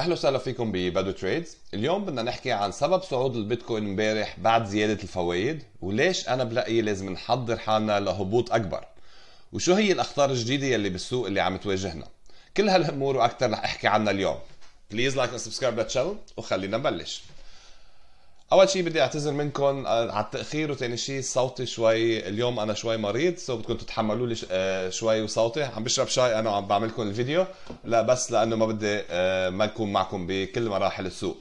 اهلا وسهلا فيكم ببادو تريدز اليوم بدنا نحكي عن سبب صعود البيتكوين امبارح بعد زياده الفوائد وليش انا برايي لازم نحضر حالنا لهبوط اكبر وشو هي الاخطار الجديده يلي بالسوق اللي عم تواجهنا كل هالامور واكثر رح احكي عنها اليوم بليز لايك وسبسكرايب للشانل وخلينا نبلش اول شيء بدي اعتذر منكم آه، على التاخير وثاني شيء صوتي شوي اليوم انا شوي مريض سو بدكم تتحملوا لي آه، شوي وصوتي عم بشرب شاي انا وعم بعمل لكم الفيديو لا بس لانه ما بدي آه، ما اكون معكم بكل مراحل السوق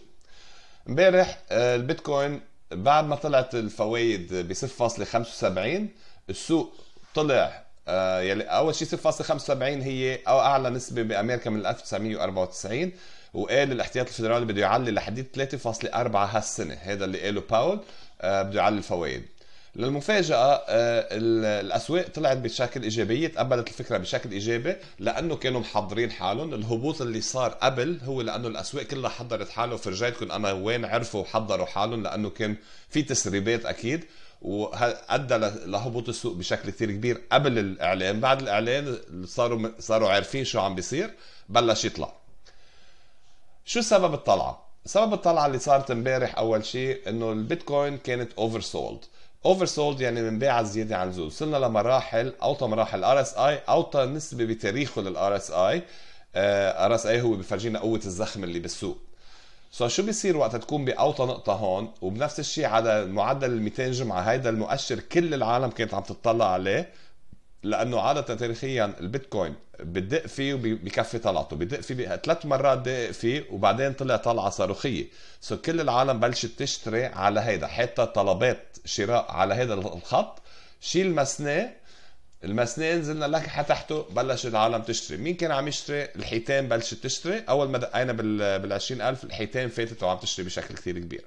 امبارح البيتكوين بعد ما طلعت الفوايد ب 0.75 السوق طلع يلي اول شيء 0.75 هي او اعلى نسبه بامريكا من 1994 وقال الاحتياط الفيدرالي بده يعلي لحديد 3.4 هالسنه هذا اللي قاله باول آه، بده يعلي الفوائد للمفاجأة آه، الأسواق طلعت بشكل إيجابي تقبلت الفكرة بشكل إيجابي لأنه كانوا محضرين حالهم الهبوط اللي صار قبل هو لأنه الأسواق كلها حضرت حاله فرجيتكم أنا وين عرفوا وحضروا حالهم لأنه كان في تسريبات أكيد وادى لهبوط السوق بشكل كثير كبير قبل الاعلان بعد الاعلان صاروا صاروا عارفين شو عم بيصير بلش يطلع شو سبب الطلعه؟ سبب الطلعه اللي صارت امبارح اول شيء انه البيتكوين كانت اوفر سولد اوفر سولد يعني بيعه زيادة عن زود وصلنا لمراحل اوطى مراحل ار اس اي اوطى نسبة بتاريخه للار اس اي ار اس اي هو بفرجينا قوة الزخم اللي بالسوق سو شو بيصير وقت تكون باوطى نقطة هون وبنفس الشيء على معدل 200 جمعة هيدا المؤشر كل العالم كانت عم تطلع عليه لانه عاده تاريخيا البيتكوين بدق فيه وبكفي طلعته بدق فيه ثلاث مرات دق فيه وبعدين طلع طلعه صاروخيه سو كل العالم بلشت تشتري على هيدا حتى طلبات شراء على هيدا الخط شيل المسناه المسناه نزلنا لك تحته بلش العالم تشتري مين كان عم يشتري الحيتان بلشت تشتري اول ما دقينا بال 20000 الحيتان فاتت وعم تشتري بشكل كثير كبير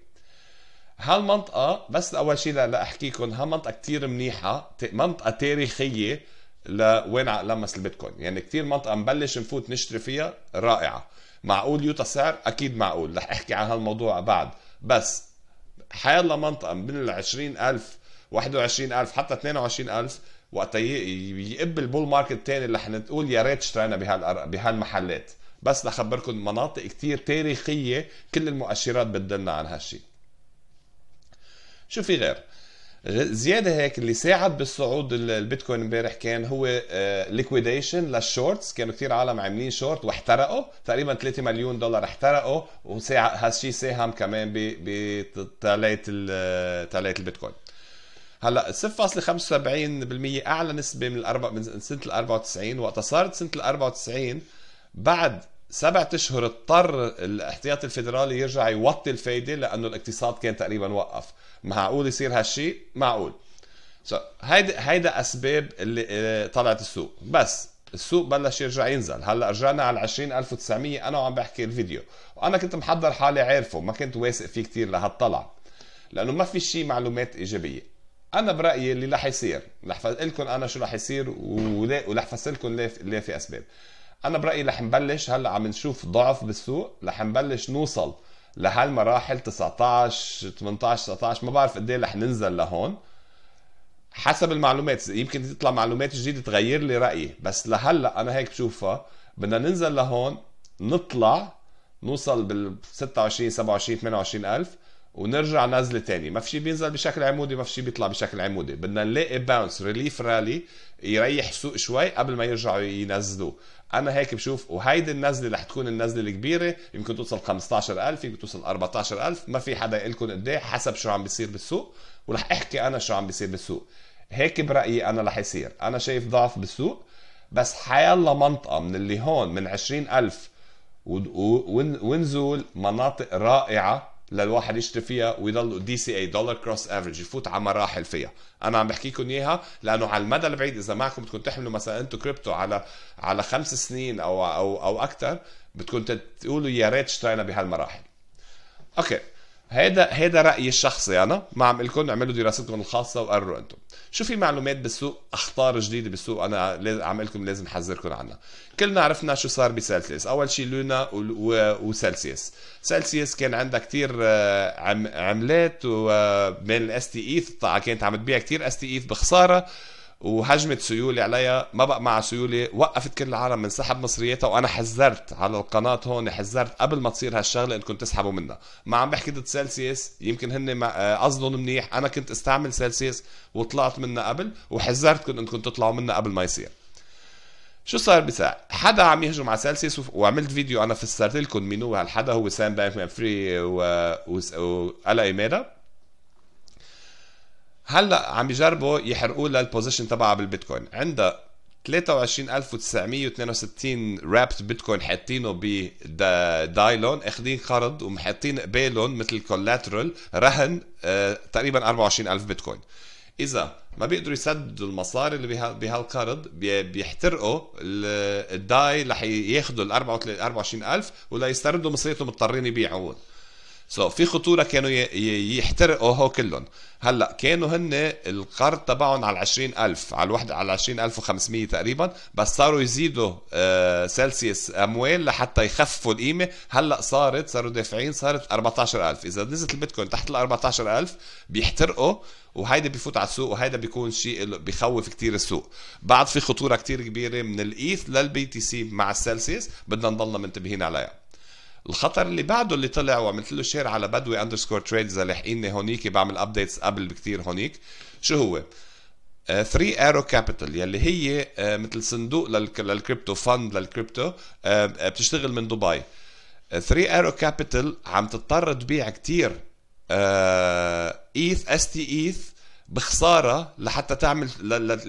هالمنطقة بس أول شيء لأحكيكم هالمنطقة كتير منيحة منطقة تاريخية لوين لمس البيتكوين يعني كتير منطقة نبلش نفوت نشتري فيها رائعة معقول يوتا سعر أكيد معقول رح أحكي عن هالموضوع بعد بس حيلا منطقة من ال 20000 21000 حتى 22000 وقت يقب البول ماركت الثاني اللي حنقول يا ريت اشترينا بهالمحلات بس لخبركم مناطق كتير تاريخيه كل المؤشرات بتدلنا عن هالشيء شو في غير زيادة هيك اللي ساعد بالصعود البيتكوين امبارح كان هو ليكويديشن آه، للشورتس كانوا كثير عالم عاملين شورت واحترقوا تقريبا 3 مليون دولار احترقوا وهالشيء ساهم كمان بتعلية آه، تعلية البيتكوين هلا 0.75% اعلى نسبه من الاربع من سنه ال 94 وقتها صارت سنه ال 94 بعد سبعة اشهر اضطر الاحتياطي الفيدرالي يرجع يوطي الفايده لانه الاقتصاد كان تقريبا وقف معقول يصير هالشيء معقول سو هيدا هيدا اسباب اللي آه، طلعت السوق بس السوق بلش يرجع ينزل هلا رجعنا على 20900 انا وعم بحكي الفيديو وانا كنت محضر حالي عارفه ما كنت واثق فيه كثير لهالطلع لانه ما في شيء معلومات ايجابيه انا برايي اللي رح يصير رح اقول لكم انا شو رح يصير ورح فسر لكم ليه في اسباب انا برايي رح نبلش هلا عم نشوف ضعف بالسوق رح نبلش نوصل لهالمراحل 19 18 19 ما بعرف قد ايه رح ننزل لهون حسب المعلومات يمكن تطلع معلومات جديده تغير لي رايي بس لهلا انا هيك بشوفها بدنا ننزل لهون نطلع نوصل بال 26 27 28 الف ونرجع نزله تاني ما في شيء بينزل بشكل عمودي ما في شيء بيطلع بشكل عمودي بدنا نلاقي باونس ريليف رالي يريح السوق شوي قبل ما يرجعوا ينزلوه انا هيك بشوف وهيدي النزله رح تكون النزله الكبيره يمكن توصل 15000 يمكن توصل 14000 ما في حدا يقول لكم قد حسب شو عم بيصير بالسوق ورح احكي انا شو عم بيصير بالسوق هيك برايي انا رح يصير انا شايف ضعف بالسوق بس حيالله منطقه من اللي هون من 20000 ونزول مناطق رائعه للواحد يشتري فيها ويضل دي سي اي دولار كروس افريج يفوت على مراحل فيها انا عم لكم اياها لانه على المدى البعيد اذا معكم بدكم تحملوا مثلا انتم كريبتو على على خمس سنين او او او اكثر بدكم تقولوا يا ريت اشترينا بهالمراحل اوكي هيدا هيدا رايي الشخصي انا ما عم لكم اعملوا دراستكم الخاصه وقرروا انتم شو في معلومات بالسوق اخطار جديده بالسوق انا عم لكم لازم احذركم عنها كلنا عرفنا شو صار بسلسيس اول شيء لونا وسلسيس سلسيس كان عندها كثير آه، عملات وبين آه، الاس تي ايث e كانت عم تبيع كثير اس تي ايث e بخساره وهجمت سيولة عليها ما بقى مع سيولة وقفت كل العالم من سحب مصرياتها وانا حذرت على القناه هون حذرت قبل ما تصير هالشغله انكم تسحبوا منها ما عم بحكي ضد سلسيوس يمكن هن آه، قصدهم منيح انا كنت استعمل سلسيوس وطلعت منها قبل وحذرتكم انكم تطلعوا منها قبل ما يصير شو صار بساع حدا عم يهجم على سلسيس وعملت فيديو انا فسرت لكم مين هو هالحدا هو سام بانك فري و, و... و... الا ايميرا هلا عم يجربوا يحرقوا لها البوزيشن تبعها بالبيتكوين عندها 23962 رابت بيتكوين حاطينه ب دايلون اخذين قرض ومحطين قبالهم مثل كولاترال رهن آه تقريبا 24000 بيتكوين اذا ما بيقدروا يسددوا المصاري اللي بهالقرض بيحترقوا الداي رح ياخذوا ال 24000 ولا يستردوا مصريتهم مضطرين يبيعوه سو so, في خطوره كانوا يحترقوا هو كلهم هلا كانوا هن القرض تبعهم على 20000 على الوحده على 20500 تقريبا بس صاروا يزيدوا آه سلسيوس اموال لحتى يخففوا القيمه هلا صارت صاروا دافعين صارت 14000 اذا نزلت البيتكوين تحت ال 14000 بيحترقوا وهيدا بيفوت على السوق وهيدا بيكون شيء بخوف كتير السوق بعد في خطوره كتير كبيره من الايث e للبي تي سي مع السلسيس بدنا نضلنا منتبهين عليها الخطر اللي بعده اللي طلع وعملت له شير على بدوي اندرسكور تريدز لاحقيني هونيك بعمل ابديتس قبل بكتير هونيك شو هو 3 ارو كابيتال يلي هي آه، مثل صندوق للك... للكريبتو فند للكريبتو بتشتغل من دبي 3 ارو كابيتال عم تضطر تبيع كتير ايث اس تي ايث بخساره لحتى تعمل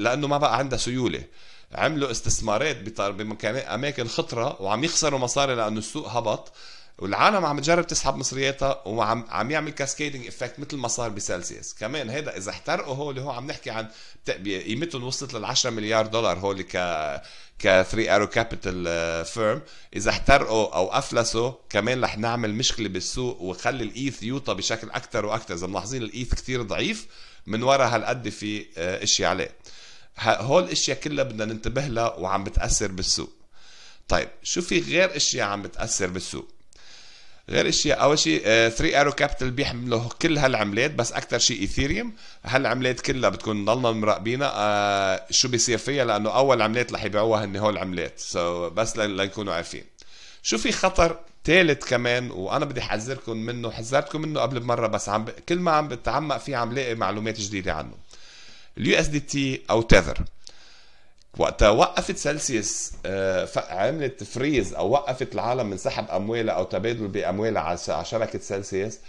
لانه ما بقى عندها سيوله عملوا استثمارات بمكان اماكن خطره وعم يخسروا مصاري لانه السوق هبط والعالم عم تجرب تسحب مصرياتها وعم عم يعمل كاسكيدنج افكت مثل ما صار بسلسيس كمان هذا اذا احترقوا هو اللي هو عم نحكي عن قيمتهم وصلت لل 10 مليار دولار اللي ك ك 3 ارو كابيتال فيرم اذا احترقوا او افلسوا كمان رح نعمل مشكله بالسوق وخلي الايث يوطى بشكل اكثر واكثر اذا ملاحظين الايث كثير ضعيف من ورا هالقد في آه، اشياء عليه هول الاشياء كلها بدنا ننتبه لها وعم بتاثر بالسوق طيب شو في غير اشياء عم بتاثر بالسوق غير اشياء اول شيء 3 ارو كابيتال بيحملوا كل هالعملات بس اكثر شيء ايثيريوم هالعملات كلها بتكون ضلنا مراقبينها آه شو بيصير فيها لانه اول عملات رح يبيعوها هن هول العملات سو so, بس لنكونوا عارفين شو في خطر تالت كمان وانا بدي احذركم منه حذرتكم منه قبل بمره بس عم ب... كل ما عم بتعمق فيه عم لاقي معلومات جديده عنه اليو اس دي تي او تذر وقتها وقفت سلسيس آه، عملت فريز او وقفت العالم من سحب اموالها او تبادل باموالها على شبكه سلسيس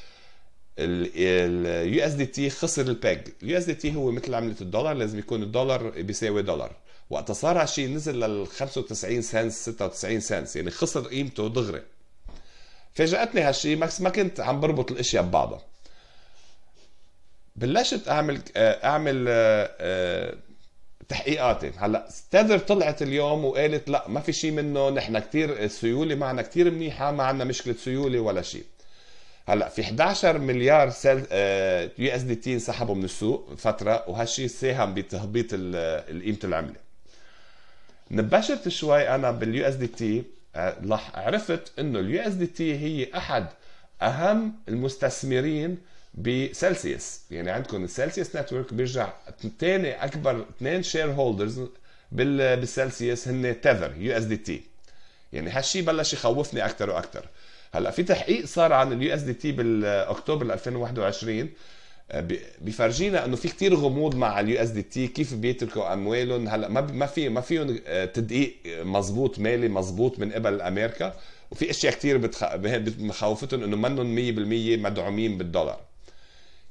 اليو اس دي تي خسر البيج اليو اس دي تي هو مثل عمله الدولار لازم يكون الدولار بيساوي دولار وقت صار هالشيء نزل لل 95 سنت 96 سنت يعني خسر قيمته دغري فاجأتني هالشيء ما كنت عم بربط الاشياء ببعضها بلشت اعمل اعمل آه، آه، تحقيقاتي هلا ستاذر طلعت اليوم وقالت لا ما في شيء منه نحن كثير السيوله معنا كثير منيحه ما عندنا مشكله سيوله ولا شيء هلا في 11 مليار آه، يو اس دي تي انسحبوا من السوق فتره وهالشيء ساهم بتهبيط قيمه العمله نبشت شوي انا باليو اس دي تي آه، عرفت انه اليو اس دي تي هي احد اهم المستثمرين بسلسيوس يعني عندكم السلسيوس نتورك بيرجع ثاني اكبر اثنين شير هولدرز بالسلسيوس هن تذر يو اس دي تي يعني هالشيء بلش يخوفني اكثر واكثر هلا في تحقيق صار عن اليو اس دي تي بالاكتوبر 2021 آه، بفرجينا انه في كتير غموض مع اليو اس دي تي كيف بيتركوا اموالهم هلا ما ما في ما فيهم آه، تدقيق مزبوط مالي مزبوط من قبل امريكا وفي اشياء كتير مخوفتهم انه منهم 100% مدعومين بالدولار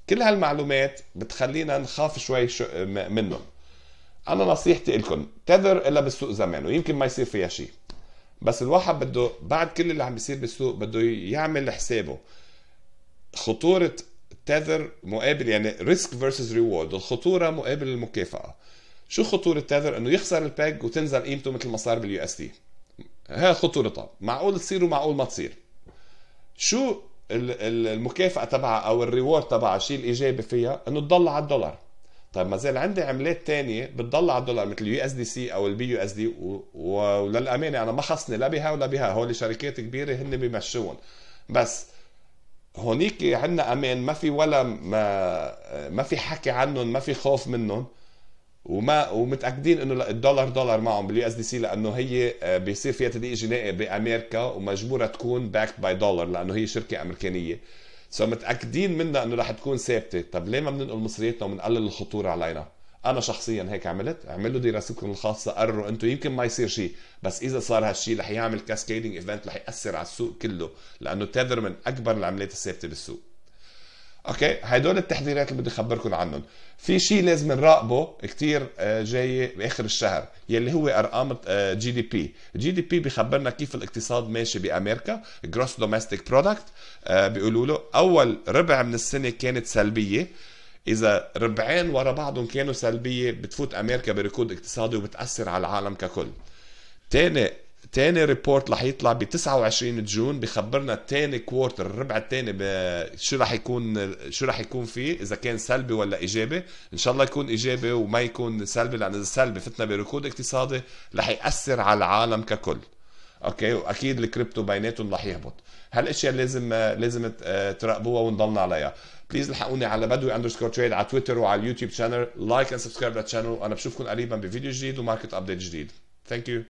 كل هالمعلومات بتخلينا نخاف شوي شو منهم انا نصيحتي لكم تذر الا بالسوق زمان ويمكن ما يصير فيها شيء بس الواحد بده بعد كل اللي عم بيصير بالسوق بده يعمل حسابه خطوره تاذر مقابل يعني ريسك فيرسز ريورد الخطوره مقابل المكافاه شو خطوره التذر انه يخسر الباج وتنزل قيمته مثل ما صار باليو اس دي هاي خطورتها معقول تصير ومعقول ما تصير شو المكافاه تبعها او الريورد تبعها الشيء الايجابي فيها انه تضل على الدولار طيب ما زال عندي عملات تانية بتضل على الدولار مثل اليو اس دي سي او البي يو اس دي وللامانه انا ما خصني لا بها ولا بها هول شركات كبيره هن بيمشون بس هونيك عندنا امان ما في ولا ما ما في حكي عنهم ما في خوف منهم وما ومتاكدين انه الدولار دولار معهم باليو اس دي سي لانه هي آه، بيصير فيها تدقيق جنائي بامريكا ومجبوره تكون باكت باي دولار لانه هي شركه امريكانيه سو متاكدين منها انه رح تكون ثابته طب ليه ما بننقل مصريتنا وبنقلل الخطوره علينا انا شخصيا هيك عملت اعملوا دراستكم الخاصه قرروا انتم يمكن ما يصير شيء بس اذا صار هالشيء رح يعمل كاسكيدنج ايفنت رح ياثر على السوق كله لانه تذر من اكبر العملات الثابته بالسوق اوكي هدول التحذيرات اللي بدي اخبركم عنهم في شيء لازم نراقبه كثير آه، جاي باخر الشهر يلي هو ارقام جي دي بي جي دي بي بخبرنا كيف الاقتصاد ماشي بامريكا جروس دوميستيك برودكت بيقولوا له اول ربع من السنه كانت سلبيه اذا ربعين ورا بعضهم كانوا سلبيه بتفوت امريكا بركود اقتصادي وبتاثر على العالم ككل تاني تاني ريبورت رح يطلع ب 29 جون بخبرنا تاني كوارتر الربع التاني شو رح يكون شو رح يكون فيه اذا كان سلبي ولا ايجابي ان شاء الله يكون ايجابي وما يكون سلبي لان اذا سلبي فتنا بركود اقتصادي رح ياثر على العالم ككل اوكي واكيد الكريبتو بيناتهم رح يهبط هالاشياء لازم آه، لازم آه، تراقبوها ونضلنا عليها بليز الحقوني على بدوي اندرسكور تريد على تويتر وعلى اليوتيوب شانل لايك اند سبسكرايب للشانل وانا بشوفكم قريبا بفيديو جديد وماركت ابديت جديد ثانك يو